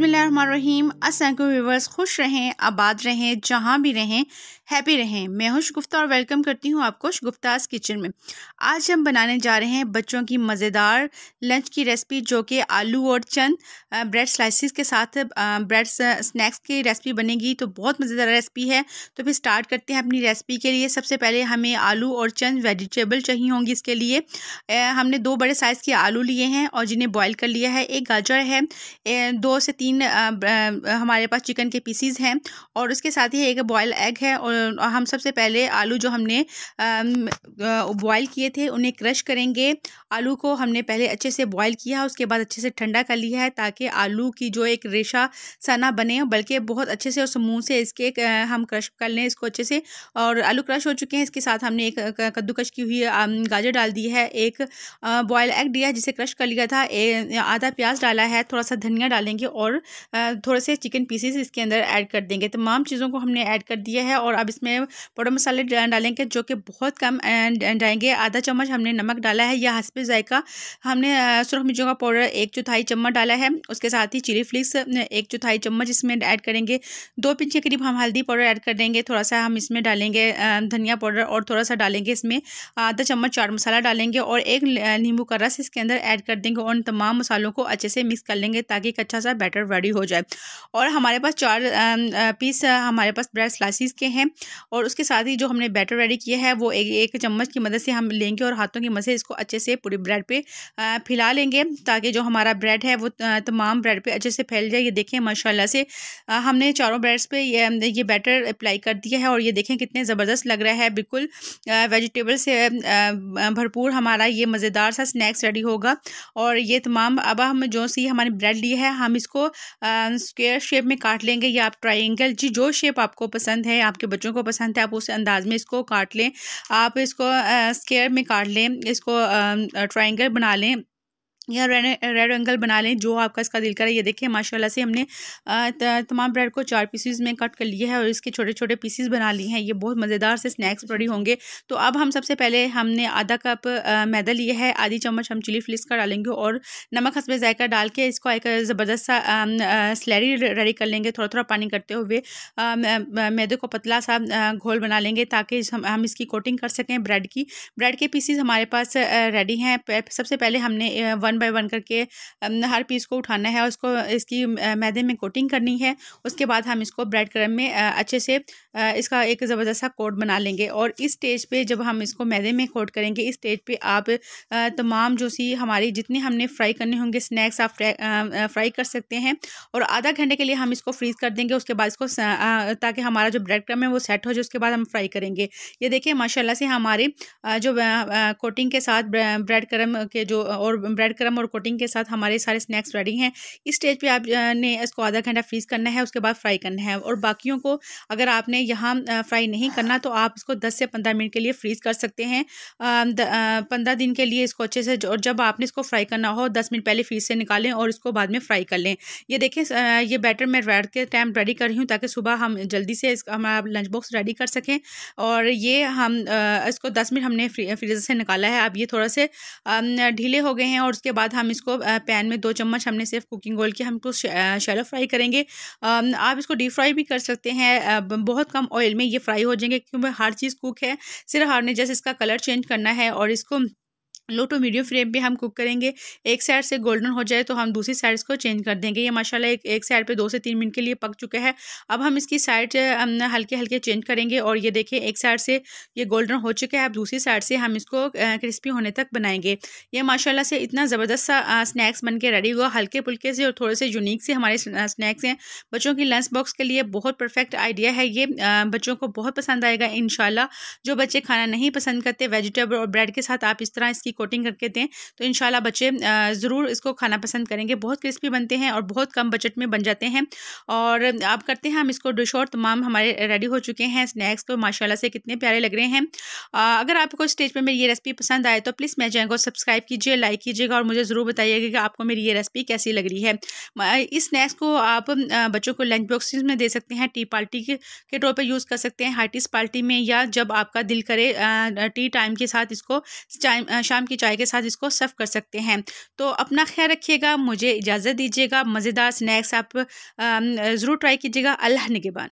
बसमीम असलम व्यूवर्स खुश रहें आबाद रहें जहाँ भी रहें हैप्पी रहें मैं खुश गुफ्ता और वेलकम करती हूँ आपको गुफ्तास किचन में आज हम बनाने जा रहे हैं बच्चों की मज़ेदार लंच की रेसिपी जो कि आलू और चंद ब्रेड स्लाइसिस के साथ ब्रेड स्नैक्स की रेसिपी बनेगी तो बहुत मज़ेदार रेसिपी है तो फिर स्टार्ट करते हैं अपनी रेसिपी के लिए सबसे पहले हमें आलू और चंद वेजिटेबल चाहिए होंगी इसके लिए हमने दो बड़े साइज़ के आलू लिए हैं और जिन्हें बॉयल कर लिया है एक गाजर है दो से तीन तीन आ, आ, हमारे पास चिकन के पीसीज हैं और उसके साथ ही एक बॉयल एग है और हम सबसे पहले आलू जो हमने बॉयल किए थे उन्हें क्रश करेंगे आलू को हमने पहले अच्छे से बॉयल किया उसके बाद अच्छे से ठंडा कर लिया है ताकि आलू की जो एक रेशा सना बने बल्कि बहुत अच्छे से और समूह से इसके हम क्रश कर लें इसको अच्छे से और आलू क्रश हो चुके हैं इसके साथ हमने एक कद्दूकश की हुई गाजर डाल दी है एक बॉयल एग दिया जिसे क्रश कर लिया था आधा प्याज डाला है थोड़ा सा धनिया डालेंगे और थोड़े से चिकन पीसीस इसके अंदर ऐड कर देंगे तमाम चीज़ों को हमने ऐड कर दिया है और अब इसमें पाउडर मसाले डालेंगे जो कि बहुत कम जाएंगे आधा चम्मच हमने नमक डाला है या हंसपे जायका हमने सुरख मिर्चों का पाउडर एक चौथाई चम्मच डाला है उसके साथ ही चिली फ्लिक्स एक चौथाई चम्मच इसमें ऐड करेंगे दो पिंच के करीब हम हल्दी पाउडर ऐड कर देंगे थोड़ा सा हम इसमें डालेंगे धनिया पाउडर और थोड़ा सा डालेंगे इसमें आधा चम्मच चाट मसाला डालेंगे और एक नींबू का रस इसके अंदर ऐड कर देंगे और इन तमाम मसालों को अच्छे से मिक्स कर लेंगे ताकि एक अच्छा सा बैटर बैटर रेडी हो जाए और हमारे पास चार पीस हमारे पास ब्रेड स्लाइसिस के हैं और उसके साथ ही जो हमने बैटर रेडी किया है वो एक एक चम्मच की मदद से हम लेंगे और हाथों की मदद से इसको अच्छे से पूरी ब्रेड पे फैला लेंगे ताकि जो हमारा ब्रेड है वो तमाम ब्रेड पे अच्छे से फैल जाए ये देखें माशाला से हमने चारों ब्रेड्स पर यह ये बैटर अप्लाई कर दिया है और ये देखें कितने ज़बरदस्त लग रहा है बिल्कुल वेजिटेबल से भरपूर हमारा ये मज़ेदार सा स्नैक्स रेडी होगा और ये तमाम अब हम जो सी हमारी ब्रेड ली है हम इसको इसको स्क्वेयर शेप में काट लेंगे या आप ट्राइंगल जी जो शेप आपको पसंद है आपके बच्चों को पसंद है आप उस अंदाज में इसको काट लें आप इसको स्क्वेयर में काट लें इसको ट्राइंगल बना लें या रेड एंगल बना लें जो आपका इसका दिल करे ये देखिए माशाल्लाह से हमने तमाम ब्रेड को चार पीसीज में कट कर लिए है और इसके छोटे छोटे पीसीज बना लिए हैं ये बहुत मज़ेदार से स्नैक्स रेडी होंगे तो अब हम सबसे पहले हमने आधा कप मैदा लिया है आधी चम्मच हम चिली फ्लिक्स का डालेंगे और नमक हसब जायका डाल के इसको एक ज़बरदस्त सा स्लैरी रेडी कर लेंगे थोड़ा थोड़ा पानी करते हुए मैदे को पतला सा घोल बना लेंगे ताकि हम इसकी कोटिंग कर सकें ब्रेड की ब्रेड के पीसीज हमारे पास रेडी हैं सबसे पहले हमने वन बाय वन करके हर पीस को उठाना है और उसको इसकी मैदे में कोटिंग करनी है उसके बाद हम इसको ब्रेड क्रम में अच्छे से इसका एक ज़बरदस्त सा कोट बना लेंगे और इस स्टेज पे जब हम इसको मैदे में कोट करेंगे इस स्टेज पे आप तमाम जो सी हमारी जितने हमने फ्राई करने होंगे स्नैक्स आप फ्राई कर सकते हैं और आधा घंटे के लिए हम इसको फ्रीज़ कर देंगे उसके बाद इसको ताकि हमारा जो ब्रेड क्रम है वो सेट हो जाए उसके बाद हम फ्राई करेंगे ये देखिए माशाला से हमारे जो कोटिंग के साथ ब्रेड क्रम के जो और ब्रेड क्रम गर्म और कोटिंग के साथ हमारे सारे स्नैक्स रेडी हैं इस स्टेज पे आपने इसको आधा घंटा फ्रीज़ करना है उसके बाद फ्राई करना है और बाकियों को अगर आपने यहाँ फ्राई नहीं करना तो आप इसको दस से पंद्रह मिनट के लिए फ्रीज़ कर सकते हैं पंद्रह दिन के लिए इसको अच्छे से और जब आपने इसको फ्राई करना हो दस मिनट पहले फ्रीज से निकालें और इसको बाद में फ्राई कर लें ये देखें ये बैटर मैं रेड के टाइम रेडी कर रही हूँ ताकि सुबह हम जल्दी से इसका हमारा लंच बॉक्स रेडी कर सकें और ये हम इसको दस मिनट हमने फ्रीज़र से निकाला है अब ये थोड़ा से ढीले हो गए हैं और उसके बाद हम इसको पैन में दो चम्मच हमने सिर्फ कुकिंग ऑयल हम हमको शैलो फ्राई करेंगे आप इसको डीप फ्राई भी कर सकते हैं बहुत कम ऑयल में ये फ्राई हो जाएंगे क्योंकि हर चीज़ कुक है सिर्फ हमने जैसे इसका कलर चेंज करना है और इसको लो टू मीडियम फ्लेम पे हम कुक करेंगे एक साइड से गोल्डन हो जाए तो हम दूसरी साइड इसको चेंज कर देंगे ये माशाल्लाह एक एक साइड पे दो से तीन मिनट के लिए पक चुका है अब हम इसकी साइड हल्के हल्के चेंज करेंगे और ये देखिए एक साइड से ये गोल्डन हो चुका है अब दूसरी साइड से हम इसको क्रिस्पी होने तक बनाएंगे ये माशाला से इतना ज़बरदस्त सा स्नैक्स बन के रेडी हुआ हल्के पुल्के से और थोड़े से यूनिक से हमारे स्नैक्स हैं बच्चों की लंच बॉक्स के लिए बहुत परफेक्ट आइडिया है ये बच्चों को बहुत पसंद आएगा इन जो बच्चे खाना नहीं पसंद करते वेजिटेबल और ब्रेड के साथ आप इस तरह इसकी कोटिंग करके दें तो इन बच्चे ज़रूर इसको खाना पसंद करेंगे बहुत क्रिस्पी बनते हैं और बहुत कम बजट में बन जाते हैं और आप करते हैं हम इसको डिश और तमाम हमारे रेडी हो चुके हैं स्नैक्स को माशाला से कितने प्यारे लग रहे हैं अगर आपको स्टेज पर मेरी ये रेसिपी पसंद आए तो प्लीज़ मैं चैनल सब्सक्राइब कीजिए लाइक कीजिएगा और मुझे ज़रूर बताइएगा कि आपको मेरी ये रेसिपी कैसी लग रही है इस स्नैक्स को आप बच्चों को लंच बॉक्स में दे सकते हैं टी पार्टी के तौर पर यूज़ कर सकते हैं हार्टिस पार्टी में या जब आपका दिल करे टी टाइम के साथ इसको शाम की चाय के साथ इसको सर्व कर सकते हैं तो अपना ख्याल रखिएगा मुझे इजाज़त दीजिएगा मज़ेदार स्नैक्स आप ज़रूर ट्राई कीजिएगा अल्लाह निगेबान